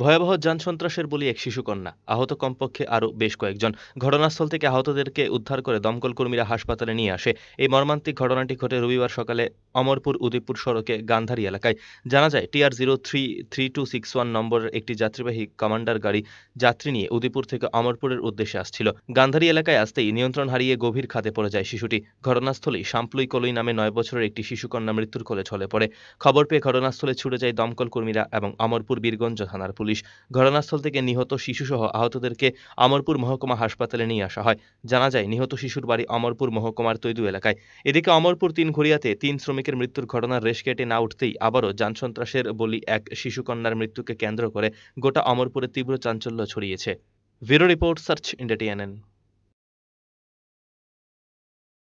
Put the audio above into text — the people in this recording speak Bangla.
ভয়াবহ যান সন্ত্রাসের বলি এক শিশুকন্যা আহত কমপক্ষে আরও বেশ কয়েকজন ঘটনাস্থল থেকে আহতদেরকে উদ্ধার করে দমকল কর্মীরা হাসপাতালে নিয়ে আসে এই মর্মান্তিক ঘটনাটি ঘটে রবিবার সকালে অমরপুর উদয়পুর সড়কে গান্ধারী এলাকায় জানা যায় TR zero three three two six one নম্বরের একটি যাত্রীবাহী কমান্ডার গাড়ি যাত্রী নিয়ে উদয়পুর থেকে অমরপুরের উদ্দেশ্যে আসছিল গান্ধারী এলাকায় আসতেই নিয়ন্ত্রণ হারিয়ে গভীর খাতে পড়ে যায় শিশুটি ঘটনাস্থলেই সাম্পলুই কলই নামে নয় বছরের একটি শিশুকন্যা মৃত্যুর কোলে ছলে পড়ে খবর পেয়ে ঘটনাস্থলে ছুটে যায় দমকল কর্মীরা এবং অমরপুর বীরগঞ্জ থানার পুলিশ ঘটনাস্থল থেকে নিহত শিশুসহ আহতদেরকে অমরপুর মহকুমা হাসপাতালে নিয়ে আসা হয় জানা যায় নিহত শিশুর বাড়ি অমরপুর মহকুমার তৈদু এলাকায় এদিকে অমরপুর তিন ঘুরিয়াতে তিন শ্রমিক শ্রমিকের মৃত্যুর ঘটনা রেশ কেটে না উঠতেই আবারও যান সন্ত্রাসের বলি এক শিশুকন্যার মৃত্যুকে কেন্দ্র করে গোটা অমরপুরে তীব্র চাঞ্চল্য ছড়িয়েছে bureau report search India TNN